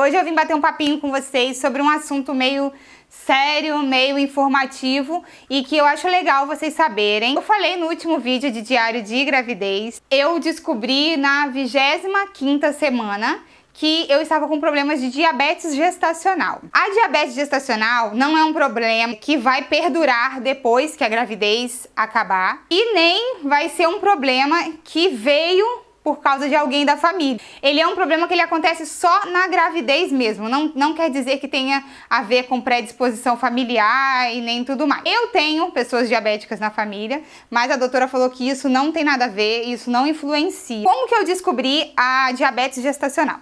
Hoje eu vim bater um papinho com vocês sobre um assunto meio sério, meio informativo e que eu acho legal vocês saberem. Eu falei no último vídeo de diário de gravidez, eu descobri na 25ª semana que eu estava com problemas de diabetes gestacional. A diabetes gestacional não é um problema que vai perdurar depois que a gravidez acabar e nem vai ser um problema que veio por causa de alguém da família. Ele é um problema que ele acontece só na gravidez mesmo, não, não quer dizer que tenha a ver com predisposição familiar e nem tudo mais. Eu tenho pessoas diabéticas na família, mas a doutora falou que isso não tem nada a ver, isso não influencia. Como que eu descobri a diabetes gestacional?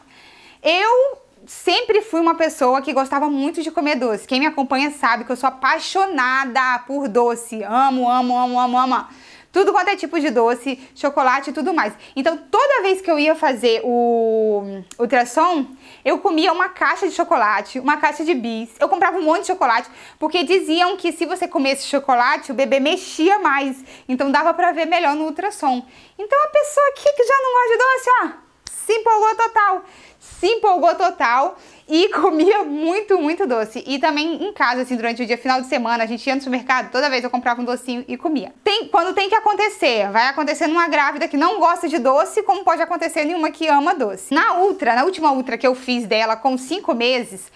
Eu sempre fui uma pessoa que gostava muito de comer doce. Quem me acompanha sabe que eu sou apaixonada por doce. Amo, amo, amo, amo, amo tudo quanto é tipo de doce, chocolate e tudo mais. Então toda vez que eu ia fazer o ultrassom, eu comia uma caixa de chocolate, uma caixa de bis, eu comprava um monte de chocolate, porque diziam que se você comesse chocolate, o bebê mexia mais, então dava pra ver melhor no ultrassom. Então a pessoa aqui que já não gosta de doce, ó, se empolgou total. Se empolgou total e comia muito, muito doce. E também em casa, assim, durante o dia, final de semana, a gente ia no supermercado, toda vez eu comprava um docinho e comia. Tem, quando tem que acontecer, vai acontecer numa grávida que não gosta de doce, como pode acontecer em uma que ama doce. Na ultra, na última ultra que eu fiz dela com 5 meses,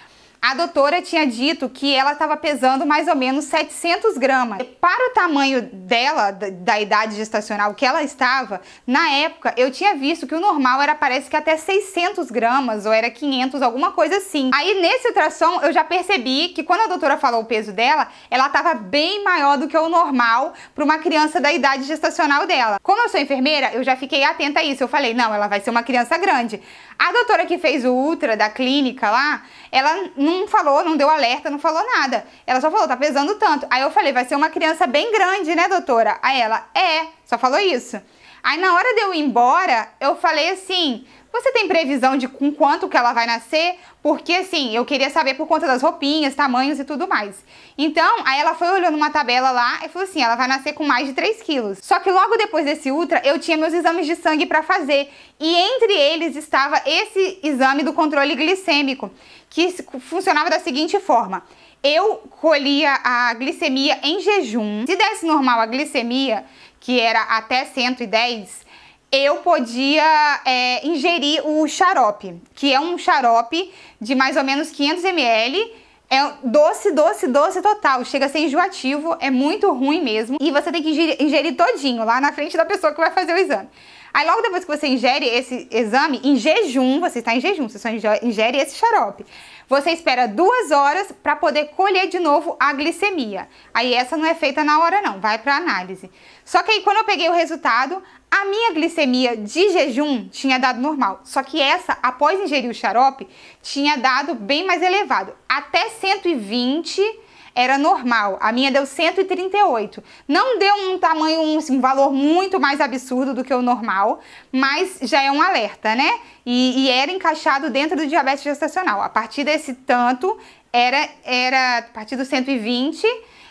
a doutora tinha dito que ela estava pesando mais ou menos 700 gramas. Para o tamanho dela, da idade gestacional que ela estava, na época eu tinha visto que o normal era parece que até 600 gramas ou era 500, alguma coisa assim. Aí nesse ultrassom eu já percebi que quando a doutora falou o peso dela, ela estava bem maior do que o normal para uma criança da idade gestacional dela. Como eu sou enfermeira, eu já fiquei atenta a isso. Eu falei, não, ela vai ser uma criança grande. A doutora que fez o ultra da clínica lá, ela não não falou, não deu alerta, não falou nada. Ela só falou, tá pesando tanto. Aí eu falei, vai ser uma criança bem grande, né, doutora? Aí ela, é, só falou isso. Aí na hora de eu ir embora, eu falei assim: você tem previsão de com quanto que ela vai nascer? Porque assim, eu queria saber por conta das roupinhas, tamanhos e tudo mais. Então, aí ela foi olhando uma tabela lá e falou assim, ela vai nascer com mais de 3 quilos. Só que logo depois desse ultra, eu tinha meus exames de sangue para fazer. E entre eles estava esse exame do controle glicêmico, que funcionava da seguinte forma. Eu colhia a glicemia em jejum. Se desse normal a glicemia, que era até 110, eu podia é, ingerir o xarope, que é um xarope de mais ou menos 500 ml, é doce, doce, doce total. Chega a ser enjoativo, é muito ruim mesmo. E você tem que ingerir, ingerir, todinho lá na frente da pessoa que vai fazer o exame. Aí logo depois que você ingere esse exame, em jejum, você está em jejum, você só ingere esse xarope. Você espera duas horas para poder colher de novo a glicemia. Aí essa não é feita na hora não, vai para análise. Só que aí quando eu peguei o resultado, a minha glicemia de jejum tinha dado normal, só que essa, após ingerir o xarope, tinha dado bem mais elevado, até 120 era normal. A minha deu 138. Não deu um tamanho, um, assim, um valor muito mais absurdo do que o normal, mas já é um alerta, né? E, e era encaixado dentro do diabetes gestacional. A partir desse tanto, era, era a partir do 120,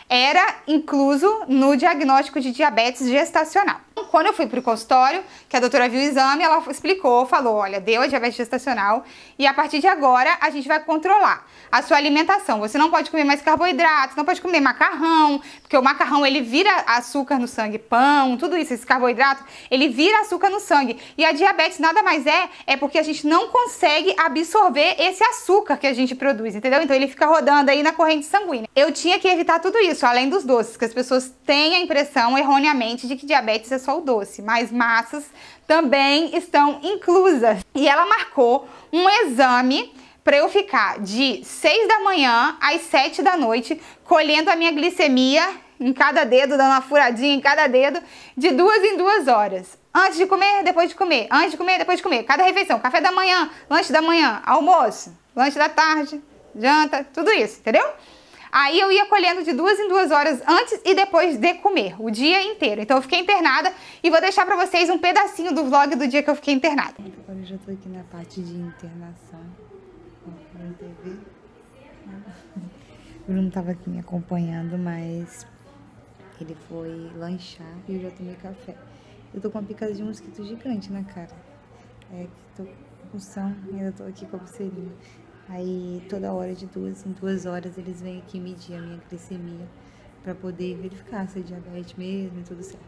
era incluso no diagnóstico de diabetes gestacional. Quando eu fui para o consultório, que a doutora viu o exame, ela explicou, falou, olha, deu a diabetes gestacional e a partir de agora a gente vai controlar a sua alimentação. Você não pode comer mais carboidratos, não pode comer macarrão, porque o macarrão ele vira açúcar no sangue, pão, tudo isso, esse carboidrato, ele vira açúcar no sangue. E a diabetes nada mais é, é porque a gente não consegue absorver esse açúcar que a gente produz, entendeu? Então ele fica rodando aí na corrente sanguínea. Eu tinha que evitar tudo isso, além dos doces, que as pessoas têm a impressão erroneamente de que diabetes é só o doce, mas massas também estão inclusas. E ela marcou um exame para eu ficar de 6 da manhã às 7 da noite colhendo a minha glicemia em cada dedo, dando uma furadinha em cada dedo, de duas em duas horas. Antes de comer, depois de comer. Antes de comer, depois de comer. Cada refeição. Café da manhã, lanche da manhã, almoço, lanche da tarde, janta, tudo isso, entendeu? Aí eu ia colhendo de duas em duas horas antes e depois de comer, o dia inteiro. Então eu fiquei internada e vou deixar para vocês um pedacinho do vlog do dia que eu fiquei internada. Agora eu já tô aqui na parte de internação. Não TV. O Bruno tava aqui me acompanhando, mas ele foi lanchar e eu já tomei café. Eu tô com uma picada de mosquito gigante na cara. É, que tô com pulsão e ainda tô aqui com a pulseirinha. Aí toda hora de duas em duas horas eles vêm aqui medir a minha glicemia para poder verificar se é diabetes mesmo e tudo certo.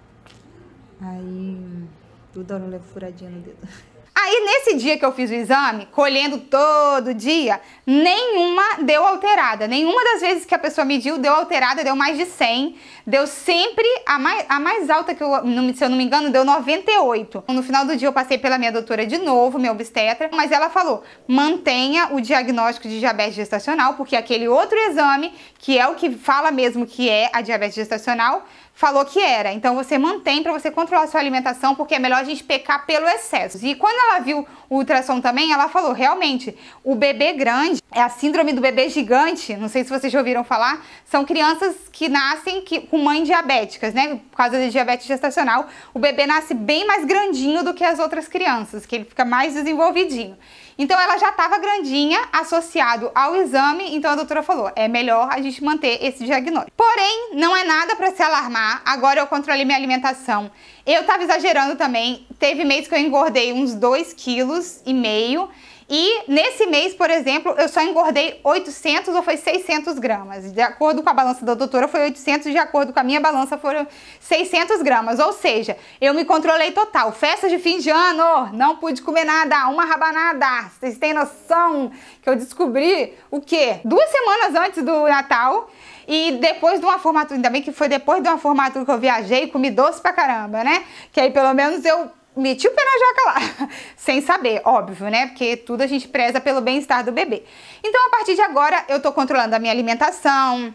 Aí toda hora eu levo furadinha no dedo. Aí nesse dia que eu fiz o exame, colhendo todo dia, nenhuma deu alterada. Nenhuma das vezes que a pessoa mediu deu alterada, deu mais de 100. Deu sempre a mais, a mais alta que eu, se eu não me engano, deu 98. No final do dia eu passei pela minha doutora de novo, minha obstetra, mas ela falou: "Mantenha o diagnóstico de diabetes gestacional, porque aquele outro exame, que é o que fala mesmo que é a diabetes gestacional, falou que era. Então você mantém para você controlar a sua alimentação, porque é melhor a gente pecar pelo excesso. E quando ela viu o ultrassom também, ela falou: realmente, o bebê grande é a síndrome do bebê gigante, não sei se vocês já ouviram falar, são crianças que nascem que, com mãe diabéticas, né? Por causa de diabetes gestacional, o bebê nasce bem mais grandinho do que as outras crianças, que ele fica mais desenvolvidinho. Então ela já estava grandinha, associado ao exame, então a doutora falou, é melhor a gente manter esse diagnóstico. Porém, não é nada para se alarmar, agora eu controlei minha alimentação. Eu estava exagerando também, teve mês que eu engordei uns 2,5 quilos e meio, e nesse mês, por exemplo, eu só engordei 800 ou foi 600 gramas. De acordo com a balança da doutora, foi 800, de acordo com a minha balança, foram 600 gramas. Ou seja, eu me controlei total. Festa de fim de ano, não pude comer nada, uma rabanada. Vocês têm noção que eu descobri o quê? Duas semanas antes do Natal. E depois de uma formatura, ainda bem que foi depois de uma formatura que eu viajei, comi doce pra caramba, né? Que aí pelo menos eu meti o pé na jaca lá, sem saber, óbvio, né? Porque tudo a gente preza pelo bem-estar do bebê. Então, a partir de agora, eu tô controlando a minha alimentação,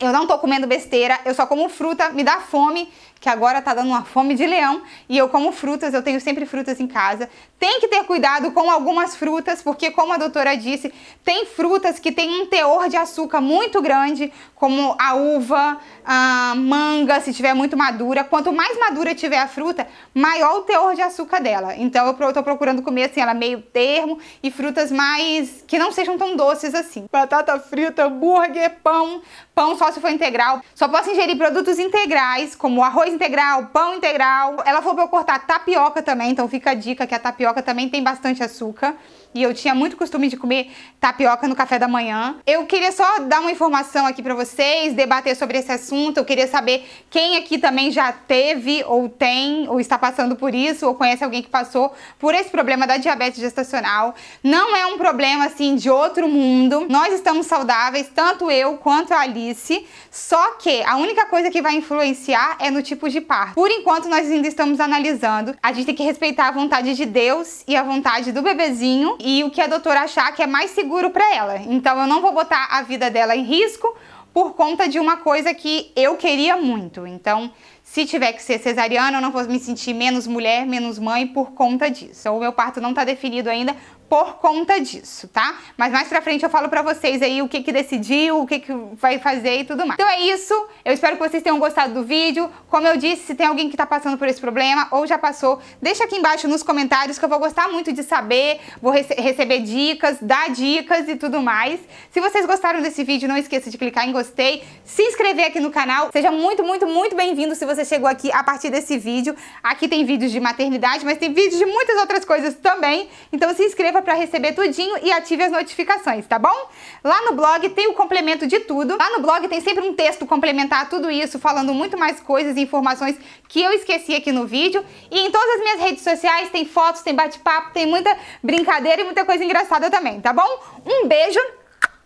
eu não tô comendo besteira, eu só como fruta, me dá fome, que agora tá dando uma fome de leão, e eu como frutas, eu tenho sempre frutas em casa, tem que ter cuidado com algumas frutas, porque como a doutora disse, tem frutas que têm um teor de açúcar muito grande, como a uva, a manga, se tiver muito madura. Quanto mais madura tiver a fruta, maior o teor de açúcar dela. Então eu estou procurando comer assim, ela é meio termo e frutas mais que não sejam tão doces assim. Batata frita, hambúrguer, pão, pão só se for integral. Só posso ingerir produtos integrais, como arroz integral, pão integral. Ela falou para eu cortar tapioca também, então fica a dica que a tapioca também tem bastante açúcar e eu tinha muito costume de comer tapioca no café da manhã. Eu queria só dar uma informação aqui para vocês, debater sobre esse assunto. Eu queria saber quem aqui também já teve ou tem ou está passando por isso ou conhece alguém que passou por esse problema da diabetes gestacional. Não é um problema assim de outro mundo. Nós estamos saudáveis, tanto eu quanto a Alice, só que a única coisa que vai influenciar é no tipo de parto. Por enquanto nós ainda estamos analisando. A gente tem que respeitar a vontade de Deus e a vontade do bebezinho e o que a doutora achar que é mais seguro para ela. Então eu não vou botar a vida dela em risco por conta de uma coisa que eu queria muito. Então se tiver que ser cesariana, eu não vou me sentir menos mulher, menos mãe por conta disso. Ou meu parto não está definido ainda por conta disso, tá? Mas mais pra frente eu falo pra vocês aí o que que decidiu, o que que vai fazer e tudo mais. Então é isso, eu espero que vocês tenham gostado do vídeo. Como eu disse, se tem alguém que tá passando por esse problema ou já passou, deixa aqui embaixo nos comentários que eu vou gostar muito de saber, vou rece receber dicas, dar dicas e tudo mais. Se vocês gostaram desse vídeo, não esqueça de clicar em gostei, se inscrever aqui no canal. Seja muito, muito, muito bem-vindo se você chegou aqui a partir desse vídeo. Aqui tem vídeos de maternidade, mas tem vídeos de muitas outras coisas também. Então se inscreva para receber tudinho e ative as notificações, tá bom? Lá no blog tem o complemento de tudo. Lá no blog tem sempre um texto complementar a tudo isso, falando muito mais coisas e informações que eu esqueci aqui no vídeo. E em todas as minhas redes sociais tem fotos, tem bate-papo, tem muita brincadeira e muita coisa engraçada também, tá bom? Um beijo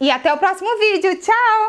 e até o próximo vídeo. Tchau!